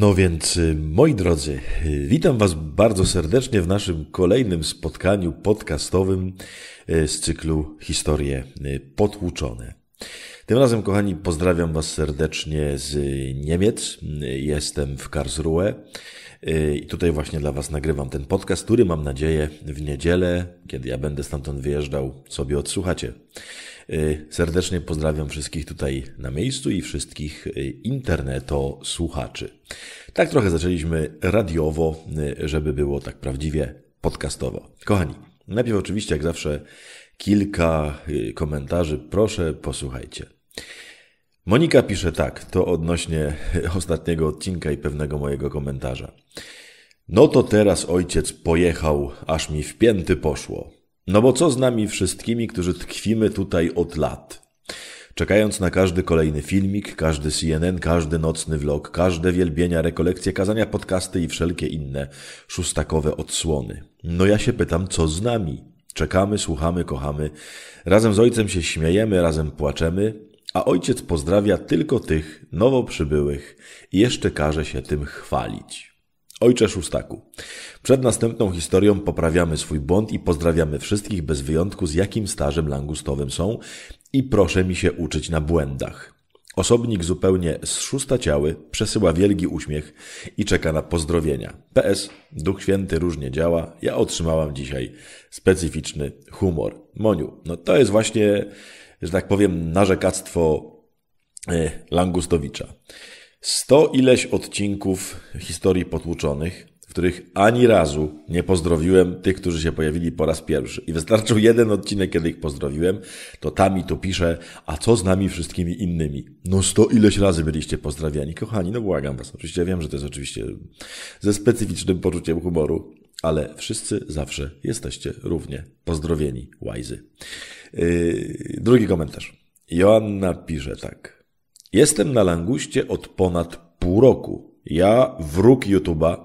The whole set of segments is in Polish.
No więc, y, moi drodzy, y, witam Was bardzo serdecznie w naszym kolejnym spotkaniu podcastowym y, z cyklu Historie Potłuczone. Tym razem, kochani, pozdrawiam Was serdecznie z Niemiec. Jestem w Karlsruhe. I tutaj właśnie dla Was nagrywam ten podcast, który mam nadzieję w niedzielę, kiedy ja będę stamtąd wyjeżdżał, sobie odsłuchacie. Y, serdecznie pozdrawiam wszystkich tutaj na miejscu i wszystkich y, interneto słuchaczy. Tak trochę zaczęliśmy radiowo, y, żeby było tak prawdziwie podcastowo. Kochani, najpierw oczywiście jak zawsze kilka komentarzy. Proszę, posłuchajcie. Monika pisze tak, to odnośnie ostatniego odcinka i pewnego mojego komentarza. No to teraz ojciec pojechał, aż mi w pięty poszło. No bo co z nami wszystkimi, którzy tkwimy tutaj od lat? Czekając na każdy kolejny filmik, każdy CNN, każdy nocny vlog, każde wielbienia, rekolekcje, kazania, podcasty i wszelkie inne szóstakowe odsłony. No ja się pytam, co z nami? Czekamy, słuchamy, kochamy. Razem z ojcem się śmiejemy, razem płaczemy, a ojciec pozdrawia tylko tych nowo przybyłych i jeszcze każe się tym chwalić. Ojcze Szóstaku, przed następną historią poprawiamy swój błąd i pozdrawiamy wszystkich bez wyjątku z jakim stażem langustowym są i proszę mi się uczyć na błędach. Osobnik zupełnie z szósta ciały przesyła wielki uśmiech i czeka na pozdrowienia. PS, Duch Święty różnie działa, ja otrzymałam dzisiaj specyficzny humor. Moniu, no to jest właśnie że tak powiem, narzekactwo e, Langustowicza. Sto ileś odcinków historii potłuczonych, w których ani razu nie pozdrowiłem tych, którzy się pojawili po raz pierwszy. I wystarczył jeden odcinek, kiedy ich pozdrowiłem, to tam i tu piszę, a co z nami wszystkimi innymi? No sto ileś razy byliście pozdrawiani. Kochani, no błagam was. Oczywiście wiem, że to jest oczywiście ze specyficznym poczuciem humoru, ale wszyscy zawsze jesteście równie pozdrowieni, łajzy. Yy, drugi komentarz. Joanna pisze tak. Jestem na Languście od ponad pół roku. Ja, wróg YouTube'a,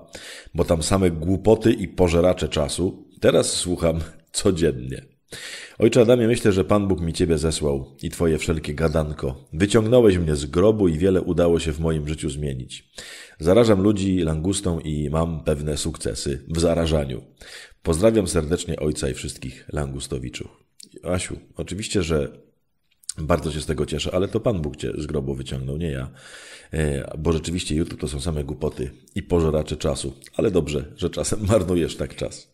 bo tam same głupoty i pożeracze czasu, teraz słucham codziennie. Ojcze Adamie, myślę, że Pan Bóg mi Ciebie zesłał i Twoje wszelkie gadanko. Wyciągnąłeś mnie z grobu i wiele udało się w moim życiu zmienić. Zarażam ludzi langustą i mam pewne sukcesy w zarażaniu. Pozdrawiam serdecznie Ojca i wszystkich langustowiczów. Asiu, oczywiście, że bardzo się z tego cieszę, ale to Pan Bóg Cię z grobu wyciągnął, nie ja. E, bo rzeczywiście YouTube to są same głupoty i pożeracze czasu. Ale dobrze, że czasem marnujesz tak czas.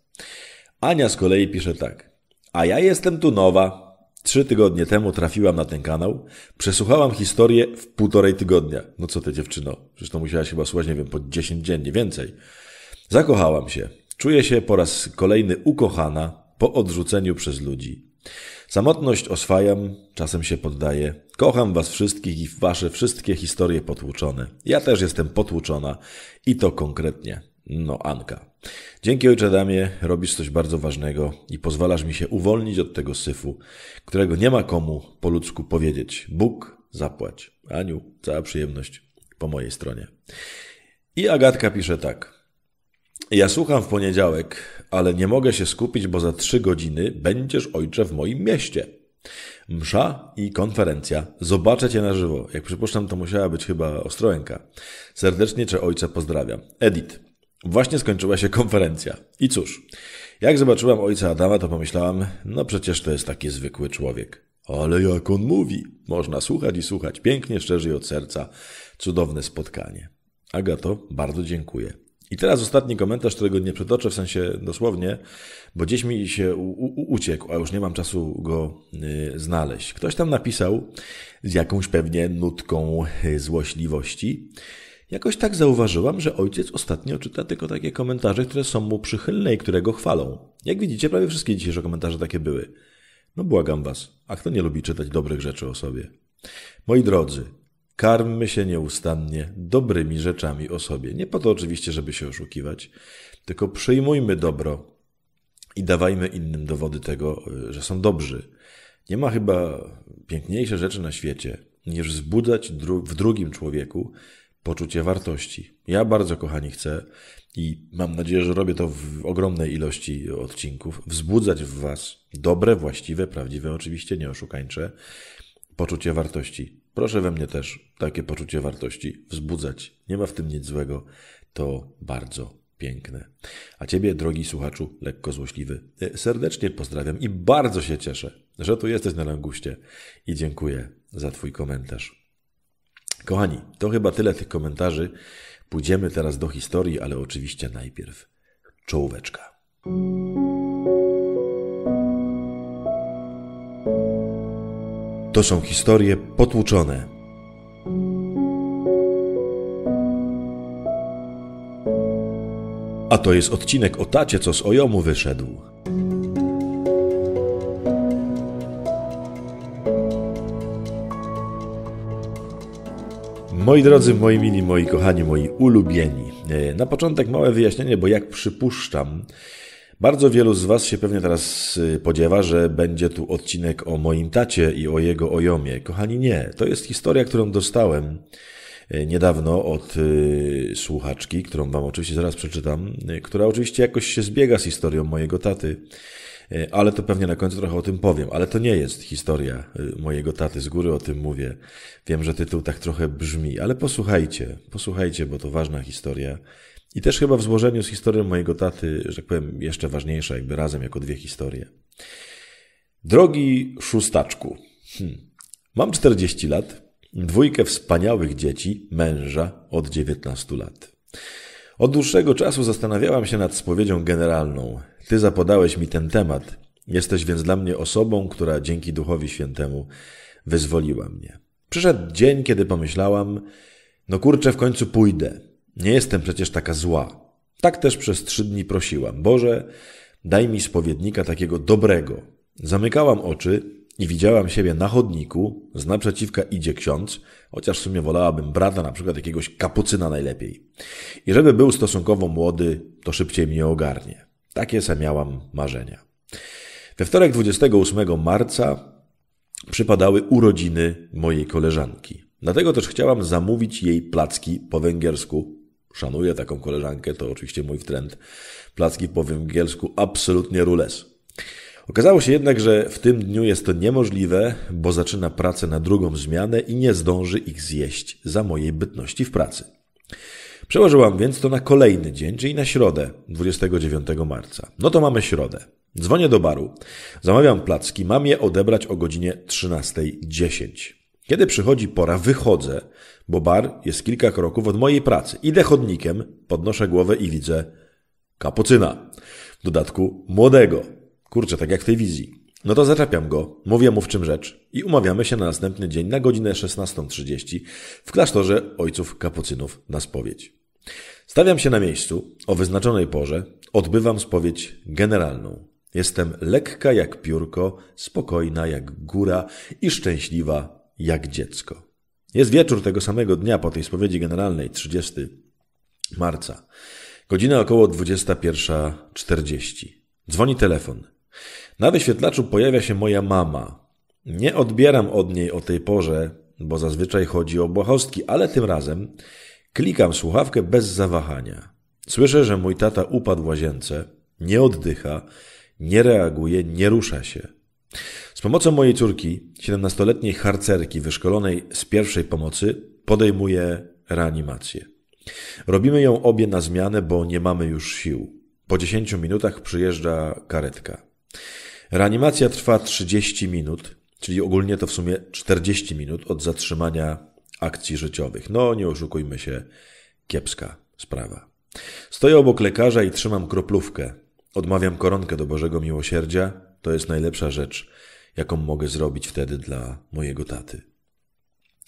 Ania z kolei pisze tak. A ja jestem tu nowa. Trzy tygodnie temu trafiłam na ten kanał, przesłuchałam historię w półtorej tygodnia. No co ty dziewczyno, zresztą to musiałaś chyba słuchać, nie wiem, po 10 dziennie, więcej. Zakochałam się. Czuję się po raz kolejny ukochana po odrzuceniu przez ludzi. Samotność oswajam, czasem się poddaję. Kocham was wszystkich i wasze wszystkie historie potłuczone. Ja też jestem potłuczona i to konkretnie. No, Anka. Dzięki ojcze Damie, robisz coś bardzo ważnego i pozwalasz mi się uwolnić od tego syfu, którego nie ma komu po ludzku powiedzieć. Bóg, zapłać. Aniu, cała przyjemność po mojej stronie. I Agatka pisze tak. Ja słucham w poniedziałek, ale nie mogę się skupić, bo za trzy godziny będziesz ojcze w moim mieście. Msza i konferencja. Zobaczę Cię na żywo. Jak przypuszczam, to musiała być chyba Ostrołęka. Serdecznie Cię ojcze pozdrawiam. Edit. Właśnie skończyła się konferencja. I cóż, jak zobaczyłam ojca Adama, to pomyślałam, no przecież to jest taki zwykły człowiek. Ale jak on mówi, można słuchać i słuchać pięknie, szczerze i od serca. Cudowne spotkanie. Agato, bardzo dziękuję. I teraz ostatni komentarz, którego nie przetoczę w sensie dosłownie, bo gdzieś mi się uciekł, a już nie mam czasu go y, znaleźć. Ktoś tam napisał z jakąś pewnie nutką y, złośliwości. Jakoś tak zauważyłam, że ojciec ostatnio czyta tylko takie komentarze, które są mu przychylne i które go chwalą. Jak widzicie, prawie wszystkie dzisiejsze komentarze takie były. No błagam was, a kto nie lubi czytać dobrych rzeczy o sobie? Moi drodzy, karmmy się nieustannie dobrymi rzeczami o sobie. Nie po to oczywiście, żeby się oszukiwać, tylko przyjmujmy dobro i dawajmy innym dowody tego, y, że są dobrzy. Nie ma chyba piękniejszej rzeczy na świecie, niż wzbudzać w drugim człowieku poczucie wartości. Ja bardzo, kochani, chcę i mam nadzieję, że robię to w ogromnej ilości odcinków, wzbudzać w Was dobre, właściwe, prawdziwe, oczywiście nie oszukańcze poczucie wartości. Proszę we mnie też takie poczucie wartości wzbudzać. Nie ma w tym nic złego. To bardzo piękne. A Ciebie, drogi słuchaczu, lekko złośliwy, e, serdecznie pozdrawiam i bardzo się cieszę, że tu jesteś na Languście i dziękuję za Twój komentarz. Kochani, to chyba tyle tych komentarzy. Pójdziemy teraz do historii, ale oczywiście najpierw czołóweczka. To są historie potłuczone. A to jest odcinek o tacie, co z ojomu wyszedł. Moi drodzy, moi mili, moi kochani, moi ulubieni. E, na początek małe wyjaśnienie, bo jak przypuszczam, bardzo wielu z Was się pewnie teraz e, podziewa, że będzie tu odcinek o moim tacie i o jego ojomie. Kochani, nie. To jest historia, którą dostałem e, niedawno od słuchaczki, którą Wam oczywiście zaraz przeczytam, która oczywiście jakoś się zbiega z historią mojego taty. E, ale to pewnie na końcu trochę o tym powiem. Ale to nie jest historia e, mojego taty, z góry o tym mówię. Wiem, że tytuł tak trochę brzmi, ale posłuchajcie, posłuchajcie, bo to ważna historia. I też chyba w złożeniu z historią mojego taty, że tak powiem, jeszcze ważniejsza, jakby razem jako dwie historie. Drogi szóstaczku, hmm. mam 40 lat, dwójkę wspaniałych dzieci, męża od 19 lat. Od dłuższego czasu zastanawiałam się nad spowiedzią generalną. Ty zapodałeś mi ten temat. Jesteś więc dla mnie osobą, która dzięki Duchowi Świętemu wyzwoliła mnie. Przyszedł dzień, kiedy pomyślałam, no kurczę, w końcu pójdę. Nie jestem przecież taka zła. Tak też przez trzy dni prosiłam. Boże, daj mi spowiednika takiego dobrego. Zamykałam oczy i widziałam siebie na chodniku, z naprzeciwka idzie ksiądz, chociaż w sumie wolałabym brata, na przykład jakiegoś kapucyna najlepiej. I żeby był stosunkowo młody, to szybciej mnie ogarnie. Takie se miałam marzenia. We wtorek 28 marca przypadały urodziny mojej koleżanki. Dlatego też chciałam zamówić jej placki po węgiersku. Szanuję taką koleżankę, to oczywiście mój trend. Placki po węgiersku absolutnie rules. Okazało się jednak, że w tym dniu jest to niemożliwe, bo zaczyna pracę na drugą zmianę i nie zdąży ich zjeść za mojej bytności w pracy. Przełożyłam więc to na kolejny dzień, czyli na środę, 29 marca. No to mamy środę. Dzwonię do baru. Zamawiam placki, mam je odebrać o godzinie 13.10. Kiedy przychodzi pora, wychodzę, bo bar jest kilka kroków od mojej pracy. Idę chodnikiem, podnoszę głowę i widzę kapucyna. W dodatku młodego. Kurczę, tak jak w tej wizji. No to zaczepiam go, mówię mu w czym rzecz i umawiamy się na następny dzień na godzinę 16.30 w klasztorze ojców kapucynów na spowiedź. Stawiam się na miejscu o wyznaczonej porze, odbywam spowiedź generalną. Jestem lekka jak piórko, spokojna jak góra i szczęśliwa jak dziecko. Jest wieczór tego samego dnia po tej spowiedzi generalnej, 30 marca. Godzina około 21.40. Dzwoni telefon. Na wyświetlaczu pojawia się moja mama. Nie odbieram od niej o tej porze, bo zazwyczaj chodzi o błahostki, ale tym razem klikam słuchawkę bez zawahania. Słyszę, że mój tata upadł w łazience, nie oddycha, nie reaguje, nie rusza się. Z pomocą mojej córki, 17-letniej harcerki wyszkolonej z pierwszej pomocy, podejmuję reanimację. Robimy ją obie na zmianę, bo nie mamy już sił. Po 10 minutach przyjeżdża karetka. Reanimacja trwa 30 minut, czyli ogólnie to w sumie 40 minut od zatrzymania akcji życiowych. No, nie oszukujmy się, kiepska sprawa. Stoję obok lekarza i trzymam kroplówkę. Odmawiam koronkę do Bożego Miłosierdzia. To jest najlepsza rzecz, jaką mogę zrobić wtedy dla mojego taty.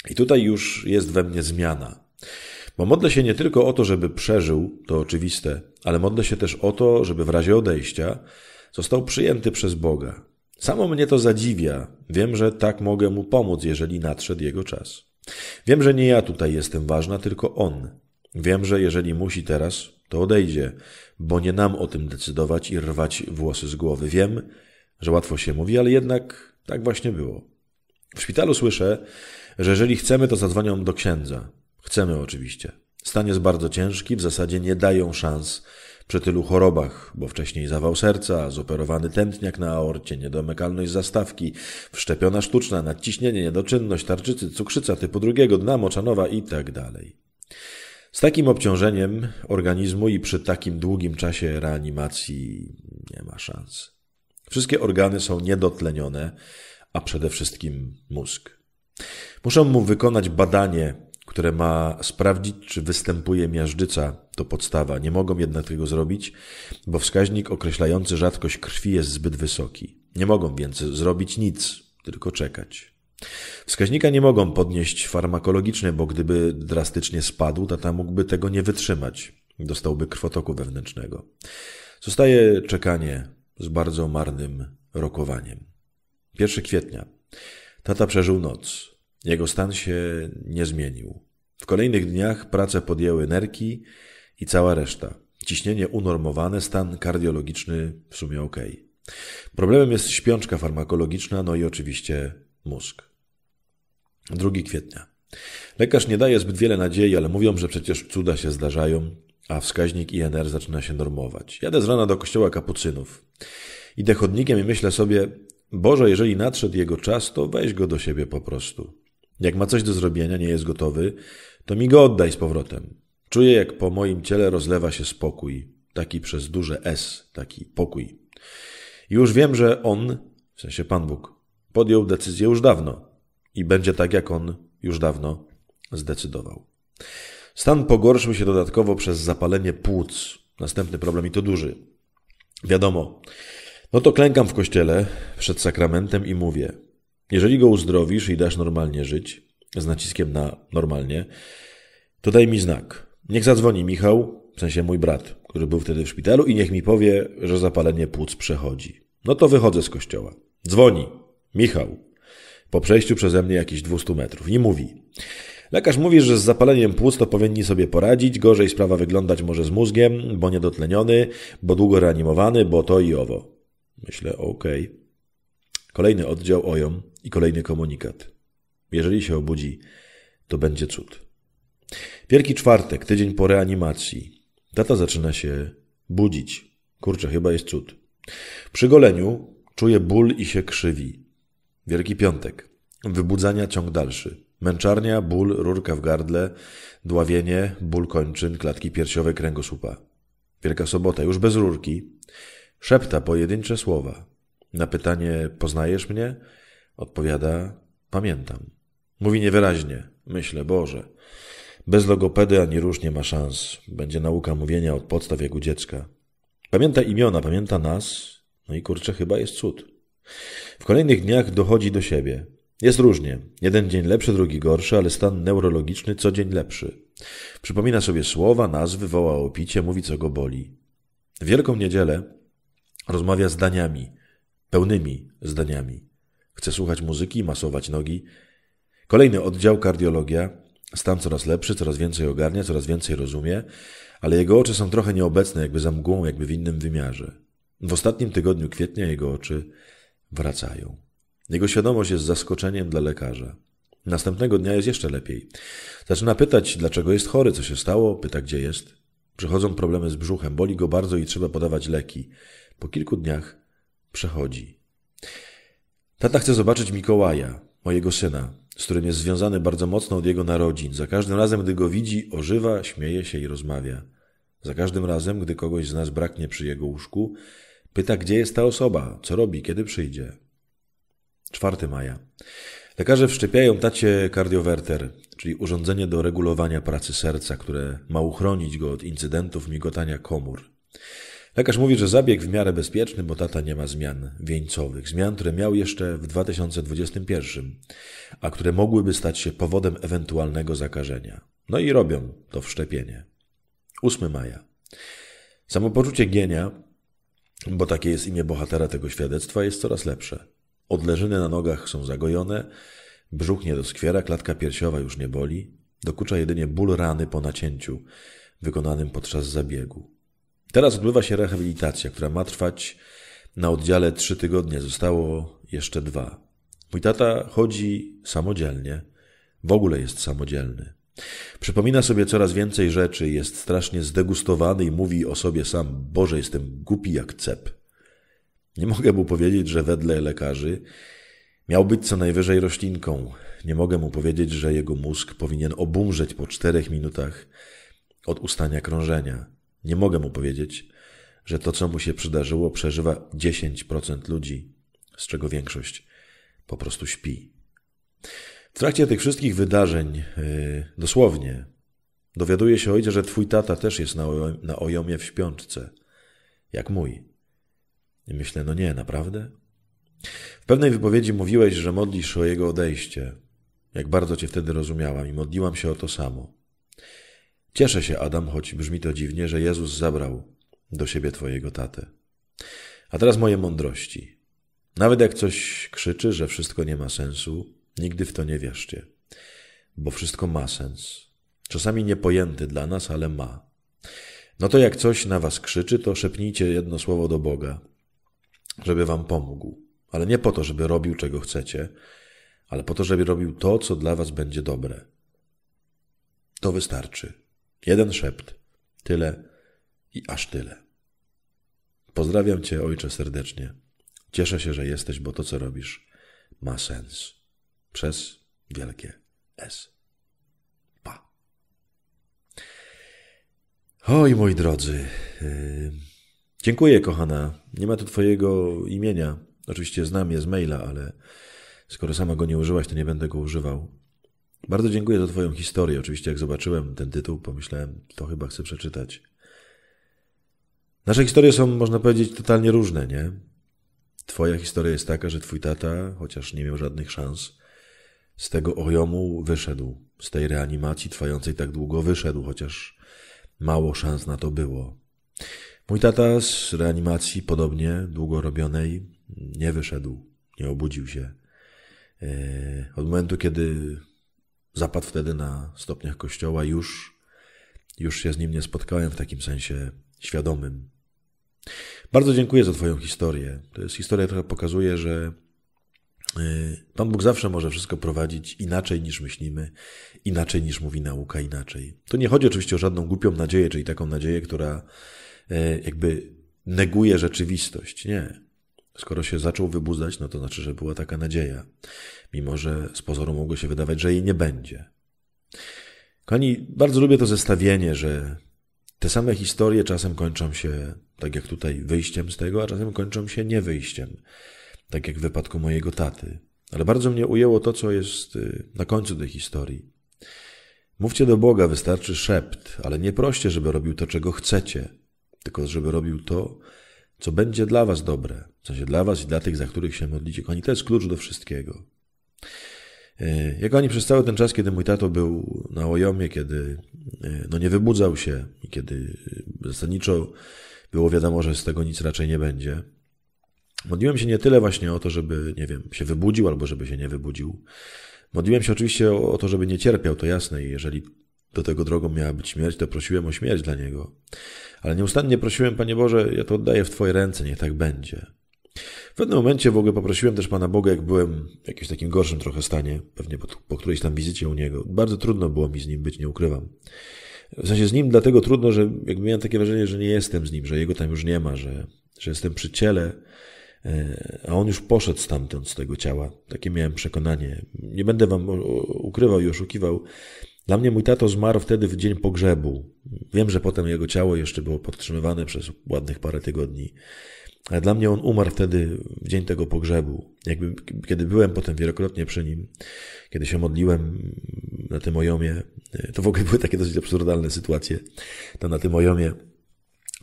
I tutaj już jest we mnie zmiana. Bo modlę się nie tylko o to, żeby przeżył, to oczywiste, ale modlę się też o to, żeby w razie odejścia Został przyjęty przez Boga. Samo mnie to zadziwia. Wiem, że tak mogę mu pomóc, jeżeli nadszedł jego czas. Wiem, że nie ja tutaj jestem ważna, tylko on. Wiem, że jeżeli musi teraz, to odejdzie, bo nie nam o tym decydować i rwać włosy z głowy. Wiem, że łatwo się mówi, ale jednak tak właśnie było. W szpitalu słyszę, że jeżeli chcemy, to zadzwonią do księdza. Chcemy oczywiście. Stan jest bardzo ciężki, w zasadzie nie dają szans, przy tylu chorobach, bo wcześniej zawał serca, zoperowany tętniak na aorcie, niedomykalność zastawki, wszczepiona sztuczna, nadciśnienie, niedoczynność tarczycy, cukrzyca typu drugiego, dna moczanowa itd. Tak Z takim obciążeniem organizmu i przy takim długim czasie reanimacji nie ma szans. Wszystkie organy są niedotlenione, a przede wszystkim mózg. Muszą mu wykonać badanie które ma sprawdzić, czy występuje miażdżyca, to podstawa. Nie mogą jednak tego zrobić, bo wskaźnik określający rzadkość krwi jest zbyt wysoki. Nie mogą więc zrobić nic, tylko czekać. Wskaźnika nie mogą podnieść farmakologicznie, bo gdyby drastycznie spadł, tata mógłby tego nie wytrzymać. Dostałby krwotoku wewnętrznego. Zostaje czekanie z bardzo marnym rokowaniem. 1 kwietnia. Tata przeżył noc. Jego stan się nie zmienił. W kolejnych dniach prace podjęły nerki i cała reszta. Ciśnienie unormowane, stan kardiologiczny w sumie ok. Problemem jest śpiączka farmakologiczna, no i oczywiście mózg. 2 kwietnia. Lekarz nie daje zbyt wiele nadziei, ale mówią, że przecież cuda się zdarzają, a wskaźnik INR zaczyna się normować. Jadę z rana do kościoła kapucynów. Idę chodnikiem i myślę sobie, Boże, jeżeli nadszedł jego czas, to weź go do siebie po prostu. Jak ma coś do zrobienia, nie jest gotowy, to mi go oddaj z powrotem. Czuję, jak po moim ciele rozlewa się spokój, taki przez duże S, taki pokój. Już wiem, że on, w sensie Pan Bóg, podjął decyzję już dawno i będzie tak, jak on już dawno zdecydował. Stan pogorszył się dodatkowo przez zapalenie płuc. Następny problem i to duży. Wiadomo. No to klękam w kościele przed sakramentem i mówię: jeżeli go uzdrowisz i dasz normalnie żyć, z naciskiem na normalnie, to daj mi znak. Niech zadzwoni Michał, w sensie mój brat, który był wtedy w szpitalu, i niech mi powie, że zapalenie płuc przechodzi. No to wychodzę z kościoła. Dzwoni. Michał. Po przejściu przeze mnie jakieś 200 metrów. I mówi. Lekarz mówi, że z zapaleniem płuc to powinni sobie poradzić. Gorzej sprawa wyglądać może z mózgiem, bo niedotleniony, bo długo reanimowany, bo to i owo. Myślę, okej. Okay. Kolejny oddział OJOM. I kolejny komunikat. Jeżeli się obudzi, to będzie cud. Wielki czwartek, tydzień po reanimacji. Tata zaczyna się budzić. Kurczę, chyba jest cud. Przy goleniu czuje ból i się krzywi. Wielki piątek. Wybudzania ciąg dalszy. Męczarnia, ból, rurka w gardle, dławienie, ból kończyn, klatki piersiowe, kręgosłupa. Wielka sobota, już bez rurki. Szepta pojedyncze słowa. Na pytanie poznajesz mnie? Odpowiada: Pamiętam. Mówi niewyraźnie. Myślę, Boże. Bez logopedy ani róż nie ma szans. Będzie nauka mówienia od podstaw jego dziecka. Pamięta imiona, pamięta nas. No i kurczę, chyba jest cud. W kolejnych dniach dochodzi do siebie. Jest różnie. Jeden dzień lepszy, drugi gorszy, ale stan neurologiczny co dzień lepszy. Przypomina sobie słowa, nazwy, woła o picie, mówi co go boli. W Wielką Niedzielę rozmawia zdaniami, pełnymi zdaniami. Chce słuchać muzyki, masować nogi. Kolejny oddział kardiologia. Stan coraz lepszy, coraz więcej ogarnia, coraz więcej rozumie, ale jego oczy są trochę nieobecne, jakby za mgłą, jakby w innym wymiarze. W ostatnim tygodniu kwietnia jego oczy wracają. Jego świadomość jest zaskoczeniem dla lekarza. Następnego dnia jest jeszcze lepiej. Zaczyna pytać, dlaczego jest chory, co się stało, pyta, gdzie jest. Przychodzą problemy z brzuchem, boli go bardzo i trzeba podawać leki. Po kilku dniach przechodzi. Tata chce zobaczyć Mikołaja, mojego syna, z którym jest związany bardzo mocno od jego narodzin. Za każdym razem, gdy go widzi, ożywa, śmieje się i rozmawia. Za każdym razem, gdy kogoś z nas braknie przy jego łóżku, pyta, gdzie jest ta osoba, co robi, kiedy przyjdzie. 4 maja. Lekarze wszczepiają tacie kardiowerter, czyli urządzenie do regulowania pracy serca, które ma uchronić go od incydentów migotania komór. Lekarz mówi, że zabieg w miarę bezpieczny, bo tata nie ma zmian wieńcowych. Zmian, które miał jeszcze w 2021, a które mogłyby stać się powodem ewentualnego zakażenia. No i robią to wszczepienie. 8 maja. Samopoczucie Gienia, bo takie jest imię bohatera tego świadectwa, jest coraz lepsze. Odleżyny na nogach są zagojone, brzuch nie doskwiera, klatka piersiowa już nie boli, dokucza jedynie ból rany po nacięciu wykonanym podczas zabiegu. Teraz odbywa się rehabilitacja, która ma trwać na oddziale trzy tygodnie, zostało jeszcze dwa. Mój tata chodzi samodzielnie, w ogóle jest samodzielny. Przypomina sobie coraz więcej rzeczy, jest strasznie zdegustowany i mówi o sobie sam: Boże, jestem głupi jak cep. Nie mogę mu powiedzieć, że wedle lekarzy miał być co najwyżej roślinką. Nie mogę mu powiedzieć, że jego mózg powinien obumrzeć po czterech minutach od ustania krążenia. Nie mogę mu powiedzieć, że to, co mu się przydarzyło, przeżywa 10% ludzi, z czego większość po prostu śpi. W trakcie tych wszystkich wydarzeń, yy, dosłownie, dowiaduje się ojciec, że twój tata też jest na, na ojomie w śpiączce, jak mój. I myślę, no nie, naprawdę? W pewnej wypowiedzi mówiłeś, że modlisz o jego odejście. Jak bardzo cię wtedy rozumiałam i modliłam się o to samo. Cieszę się, Adam, choć brzmi to dziwnie, że Jezus zabrał do siebie Twojego tatę. A teraz moje mądrości. Nawet jak coś krzyczy, że wszystko nie ma sensu, nigdy w to nie wierzcie, bo wszystko ma sens. Czasami niepojęty dla nas, ale ma. No to jak coś na was krzyczy, to szepnijcie jedno słowo do Boga, żeby wam pomógł. Ale nie po to, żeby robił czego chcecie, ale po to, żeby robił to, co dla was będzie dobre. To wystarczy. Jeden szept. Tyle i aż tyle. Pozdrawiam Cię, Ojcze, serdecznie. Cieszę się, że jesteś, bo to, co robisz, ma sens. Przez wielkie S. Pa. Oj, moi drodzy. Yy, dziękuję, kochana. Nie ma tu Twojego imienia. Oczywiście znam je z maila, ale skoro sama go nie użyłaś, to nie będę go używał. Bardzo dziękuję za Twoją historię. Oczywiście, jak zobaczyłem ten tytuł, pomyślałem, to chyba chcę przeczytać. Nasze historie są, można powiedzieć, totalnie różne, nie? Twoja historia jest taka, że Twój tata, chociaż nie miał żadnych szans, z tego ojomu wyszedł, z tej reanimacji trwającej tak długo wyszedł, chociaż mało szans na to było. Mój tata z reanimacji, podobnie długo robionej, nie wyszedł, nie obudził się. E, od momentu, kiedy zapadł wtedy na stopniach kościoła. Już, już się z nim nie spotkałem w takim sensie świadomym. Bardzo dziękuję za Twoją historię. To jest historia, która pokazuje, że y, Pan Bóg zawsze może wszystko prowadzić inaczej niż myślimy, inaczej niż mówi nauka, inaczej. To nie chodzi oczywiście o żadną głupią nadzieję, czyli taką nadzieję, która y, jakby neguje rzeczywistość. Nie. Skoro się zaczął wybudzać, no to znaczy, że była taka nadzieja, mimo że z pozoru mogło się wydawać, że jej nie będzie. Kochani, bardzo lubię to zestawienie, że te same historie czasem kończą się, tak jak tutaj, wyjściem z tego, a czasem kończą się nie wyjściem, tak jak w wypadku mojego taty. Ale bardzo mnie ujęło to, co jest y, na końcu tej historii. Mówcie do Boga, wystarczy szept, ale nie proście, żeby robił to, czego chcecie, tylko żeby robił to, co będzie dla Was dobre, w sensie dla Was i dla tych, za których się modlicie. Kochani, to jest klucz do wszystkiego. E, jak oni przez cały ten czas, kiedy mój tato był na łojomie, kiedy e, no nie wybudzał się i kiedy e, zasadniczo było wiadomo, że z tego nic raczej nie będzie, modliłem się nie tyle właśnie o to, żeby, nie wiem, się wybudził albo żeby się nie wybudził. Modliłem się oczywiście o to, żeby nie cierpiał, to jasne, i jeżeli do tego drogą miała być śmierć, to prosiłem o śmierć dla niego. Ale nieustannie prosiłem, Panie Boże, ja to oddaję w Twoje ręce, niech tak będzie. W pewnym momencie w ogóle poprosiłem też Pana Boga, jak byłem w jakimś takim gorszym trochę stanie, pewnie po, po którejś tam wizycie u niego. Bardzo trudno było mi z nim być, nie ukrywam. W sensie z nim dlatego trudno, że jakby miałem takie wrażenie, że nie jestem z nim, że jego tam już nie ma, że, że jestem przy ciele, e, a on już poszedł stamtąd z tego ciała. Takie miałem przekonanie. Nie będę wam ukrywał i oszukiwał. Dla mnie mój tato zmarł wtedy w dzień pogrzebu. Wiem, że potem jego ciało jeszcze było podtrzymywane przez ładnych parę tygodni. Ale dla mnie on umarł wtedy w dzień tego pogrzebu. Jakby, kiedy byłem potem wielokrotnie przy nim, kiedy się modliłem na tym ojomie, e, to w ogóle były takie dosyć absurdalne sytuacje. To na tym ojomie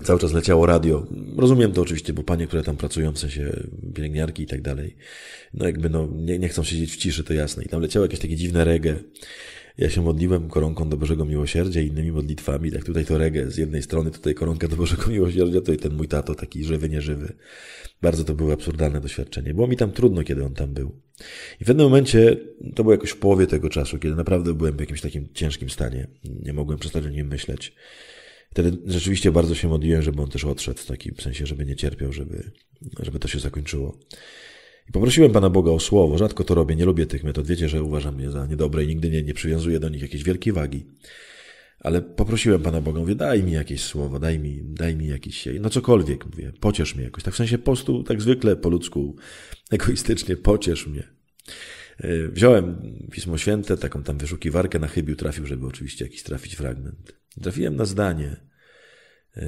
cały czas leciało radio. Rozumiem to oczywiście, bo panie, które tam pracują, w sensie pielęgniarki i tak dalej, no jakby no, nie, nie chcą siedzieć w ciszy, to jasne. I tam leciało jakieś takie dziwne reggae. Ja się modliłem koronką do Bożego Miłosierdzia i innymi modlitwami, tak tutaj to reggae, z jednej strony tutaj koronka do Bożego Miłosierdzia, tutaj ten mój tato taki żywy, nieżywy. Bardzo to było absurdalne doświadczenie. Było mi tam trudno, kiedy on tam był. I w pewnym momencie, to było jakoś w połowie tego czasu, kiedy naprawdę byłem w jakimś takim ciężkim stanie. Nie mogłem przestać o nim myśleć. Wtedy rzeczywiście bardzo się modliłem, żeby on też odszedł, w takim sensie, żeby nie cierpiał, żeby, żeby to się zakończyło. I poprosiłem Pana Boga o słowo. Rzadko to robię, nie lubię tych metod. Wiecie, że uważam je za niedobre i nigdy nie, nie przywiązuję do nich jakiejś wielkiej wagi. Ale poprosiłem Pana Boga, mówię, daj mi jakieś słowo, daj mi, daj mi jakieś, no cokolwiek, mówię, pociesz mnie jakoś. Tak w sensie postu, tak zwykle po ludzku, egoistycznie, pociesz mnie. E, wziąłem Pismo Święte, taką tam wyszukiwarkę na chybiu trafił, żeby oczywiście jakiś trafić fragment. Trafiłem na zdanie e,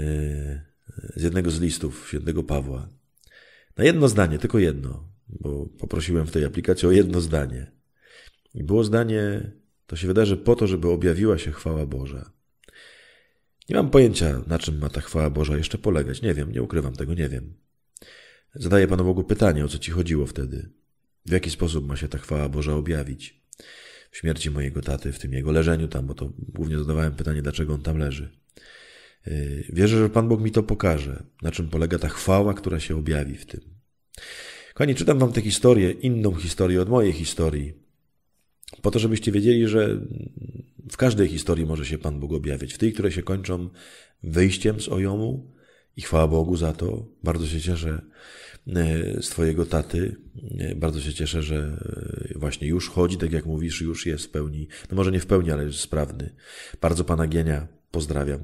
z jednego z listów świętego Pawła. Na jedno zdanie, tylko jedno bo poprosiłem w tej aplikacji o jedno zdanie. I było zdanie, to się wydarzy po to, żeby objawiła się chwała Boża. Nie mam pojęcia, na czym ma ta chwała Boża jeszcze polegać. Nie wiem, nie ukrywam tego, nie wiem. Zadaję Panu Bogu pytanie, o co Ci chodziło wtedy. W jaki sposób ma się ta chwała Boża objawić? W śmierci mojego taty, w tym jego leżeniu tam, bo to głównie zadawałem pytanie, dlaczego on tam leży. Yy, wierzę, że Pan Bóg mi to pokaże, na czym polega ta chwała, która się objawi w tym. Kochani, czytam wam tę historię, inną historię od mojej historii, po to, żebyście wiedzieli, że w każdej historii może się Pan Bóg objawiać. W tej, które się kończą wyjściem z ojomu i chwała Bogu za to. Bardzo się cieszę e, z Twojego taty. E, bardzo się cieszę, że e, właśnie już chodzi, tak jak mówisz, już jest w pełni. No może nie w pełni, ale jest sprawny. Bardzo Pana Gienia pozdrawiam.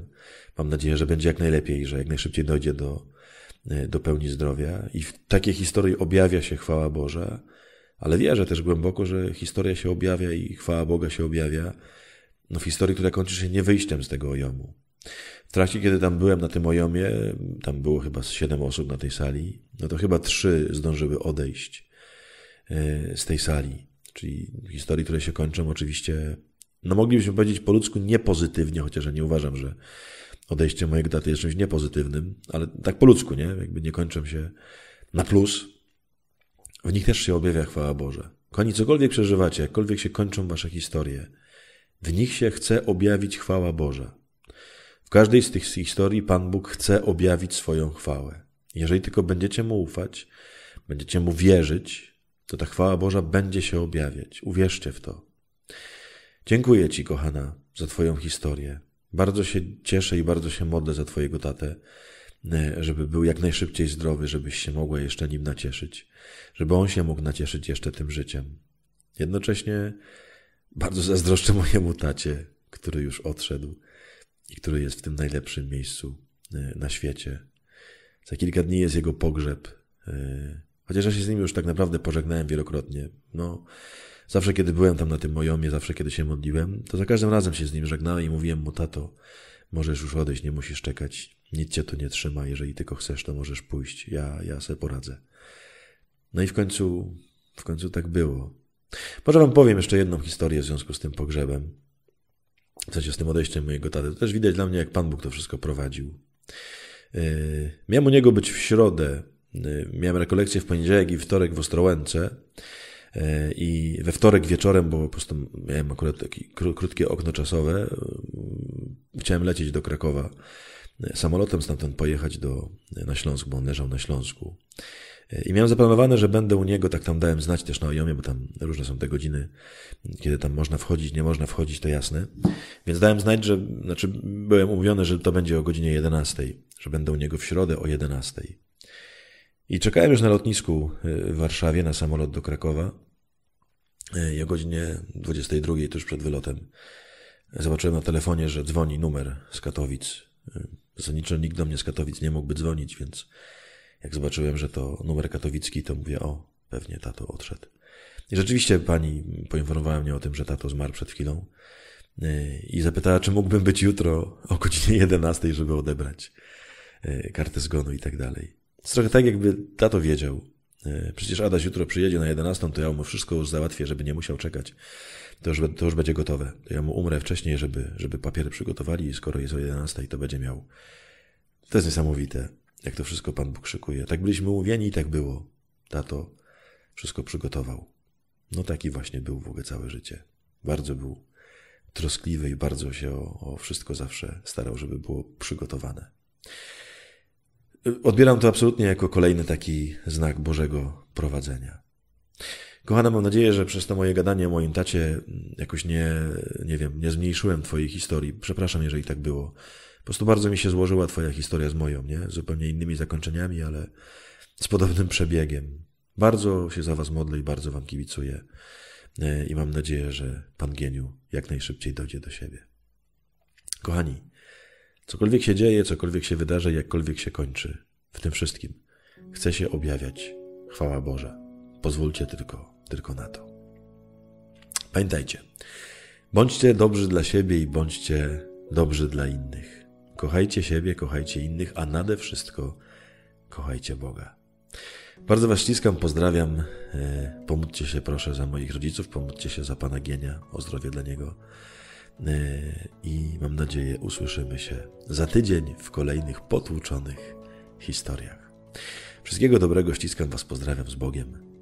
Mam nadzieję, że będzie jak najlepiej, że jak najszybciej dojdzie do E, do pełni zdrowia. I w takiej historii objawia się chwała Boża, ale wierzę też głęboko, że historia się objawia i chwała Boga się objawia no, w historii, która kończy się nie wyjściem z tego ojomu. W trakcie, kiedy tam byłem na tym ojomie, tam było chyba siedem osób na tej sali, no to chyba trzy zdążyły odejść e, z tej sali. Czyli historii, które się kończą oczywiście, no moglibyśmy powiedzieć po ludzku niepozytywnie, chociaż ja nie uważam, że odejście mojego daty jest czymś niepozytywnym, ale tak po ludzku, nie? Jakby nie kończą się na plus. W nich też się objawia chwała Boże. Kochani, cokolwiek przeżywacie, jakkolwiek się kończą wasze historie, w nich się chce objawić chwała Boża. W każdej z tych historii Pan Bóg chce objawić swoją chwałę. Jeżeli tylko będziecie Mu ufać, będziecie Mu wierzyć, to ta chwała Boża będzie się objawiać. Uwierzcie w to. Dziękuję Ci, kochana, za Twoją historię. Bardzo się cieszę i bardzo się modlę za Twojego tatę, e, żeby był jak najszybciej zdrowy, żebyś się mogła jeszcze nim nacieszyć, żeby on się mógł nacieszyć jeszcze tym życiem. Jednocześnie bardzo zazdroszczę mojemu tacie, który już odszedł i który jest w tym najlepszym miejscu e, na świecie. Za kilka dni jest jego pogrzeb. E, chociaż ja się z nim już tak naprawdę pożegnałem wielokrotnie. No, Zawsze, kiedy byłem tam na tym mojomie, zawsze, kiedy się modliłem, to za każdym razem się z nim żegnałem i mówiłem mu, tato, możesz już odejść, nie musisz czekać, nic cię tu nie trzyma, jeżeli tylko chcesz, to możesz pójść, ja, ja se poradzę. No i w końcu, w końcu tak było. Może wam powiem jeszcze jedną historię w związku z tym pogrzebem. W sensie z tym odejściem mojego taty. To też widać dla mnie, jak Pan Bóg to wszystko prowadził. Yy, miałem u niego być w środę. Yy, miałem rekolekcję w poniedziałek i wtorek w Ostrołęce. E, I we wtorek wieczorem, bo po prostu miałem akurat takie krótkie okno czasowe, mm, chciałem lecieć do Krakowa e, samolotem stamtąd pojechać do, e, na Śląsk, bo on leżał na Śląsku. I miałem zaplanowane, że będę u niego, tak tam dałem znać też na Ojomie, bo tam różne są te godziny, mm, kiedy tam można wchodzić, nie można wchodzić, to jasne. Więc dałem znać, że, znaczy byłem umówiony, że to będzie o godzinie 11, że będę u niego w środę o 11. I czekałem już na lotnisku w Warszawie na samolot do Krakowa i e, o godzinie 22, tuż przed wylotem, zobaczyłem na telefonie, że dzwoni numer z Katowic. E, zasadniczo nikt do mnie z Katowic nie mógłby dzwonić, więc jak zobaczyłem, że to numer katowicki, to mówię, o, pewnie tato odszedł. I rzeczywiście pani poinformowała mnie o tym, że tato zmarł przed chwilą e, i zapytała, czy mógłbym być jutro o godzinie 11, żeby odebrać kartę zgonu i tak dalej. trochę tak, jakby tato wiedział, E, przecież Adaś jutro przyjedzie na 11, to ja mu wszystko już załatwię, żeby nie musiał czekać. To już, to już będzie gotowe. To ja mu umrę wcześniej, żeby, żeby papiery przygotowali i skoro jest o 11, to będzie miał. To jest niesamowite, jak to wszystko Pan Bóg szykuje. Tak byliśmy umówieni i tak było. Tato wszystko przygotował. No taki właśnie był w ogóle całe życie. Bardzo był troskliwy i bardzo się o, o wszystko zawsze starał, żeby było przygotowane. Odbieram to absolutnie jako kolejny taki znak Bożego prowadzenia. Kochana, mam nadzieję, że przez to moje gadanie o moim tacie jakoś nie, nie wiem, nie zmniejszyłem Twojej historii. Przepraszam, jeżeli tak było. Po prostu bardzo mi się złożyła Twoja historia z moją, nie? Zupełnie innymi zakończeniami, ale z podobnym przebiegiem. Bardzo się za Was modlę i bardzo Wam kibicuję. E, I mam nadzieję, że Pan Geniu jak najszybciej dojdzie do siebie. Kochani, Cokolwiek się dzieje, cokolwiek się wydarzy, jakkolwiek się kończy, w tym wszystkim chce się objawiać chwała Boża. Pozwólcie tylko, tylko na to. Pamiętajcie, bądźcie dobrzy dla siebie i bądźcie dobrzy dla innych. Kochajcie siebie, kochajcie innych, a nade wszystko kochajcie Boga. Bardzo Was ściskam, pozdrawiam. E, pomódźcie się proszę za moich rodziców, pomódźcie się za Pana Gienia, o zdrowie dla niego. Yy, I mam nadzieję, usłyszymy się za tydzień w kolejnych potłuczonych historiach. Wszystkiego dobrego, ściskam Was, pozdrawiam z Bogiem.